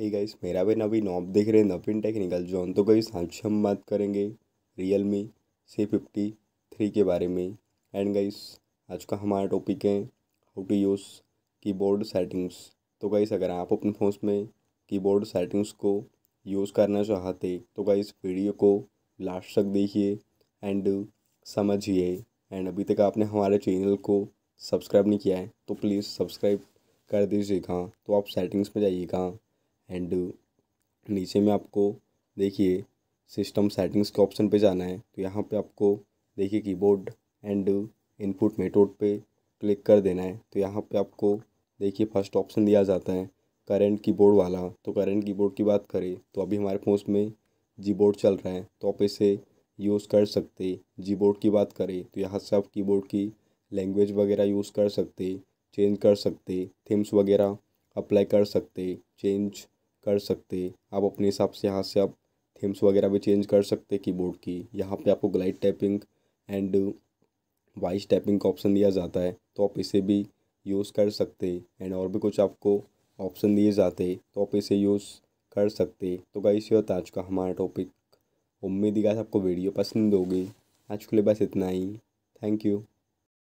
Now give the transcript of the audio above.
hey guys मेरा भी नवी आप देख रहे हैं नवीन टेक्निकल जोन तो गाइस आज हम बात करेंगे Realme C fifty three के बारे में एंड गाइस आज का हमारा टॉपिक है how to use keyboard settings तो गाइस अगर आप अपने फोन में कीबोर्ड सेटिंग्स को यूज़ करना चाहते तो गाइस वीडियो को लास्ट तक देखिए एंड समझिए एंड अभी तक आपने हमारे चैनल को सब्सक्राइब नहीं किया है तो प्लीज़ सब्सक्राइब कर दीजिएगा तो आप सेटिंग्स में जाइएगा एंड uh, नीचे में आपको देखिए सिस्टम सेटिंग्स के ऑप्शन पे जाना है तो यहाँ पे आपको देखिए कीबोर्ड एंड इनपुट मेथड पे क्लिक कर देना है तो यहाँ पे आपको देखिए फर्स्ट ऑप्शन दिया जाता है करंट कीबोर्ड वाला तो करंट कीबोर्ड की बात करें तो अभी हमारे फोन में जी बोर्ड चल रहा है तो आप इसे यूज़ कर सकते जी बोर्ड की बात करें तो यहाँ से आप बोर्ड की लैंग्वेज वगैरह यूज़ कर सकते चेंज कर सकते थीम्स वगैरह अप्लाई कर सकते चेंज कर सकते आप अपने हिसाब से यहाँ से आप थीम्स वगैरह भी चेंज कर सकते कीबोर्ड की यहाँ पे आपको glide tapping and voice tapping का ऑप्शन दिया जाता है तो आप इसे भी यूज़ कर सकते एंड और भी कुछ आपको ऑप्शन दिए जाते तो आप इसे यूज़ कर सकते तो गाइस ये होता आज का हमारा टॉपिक उम्मीद ही आपको वीडियो पसंद होगी आज के लिए बस इतना ही थैंक यू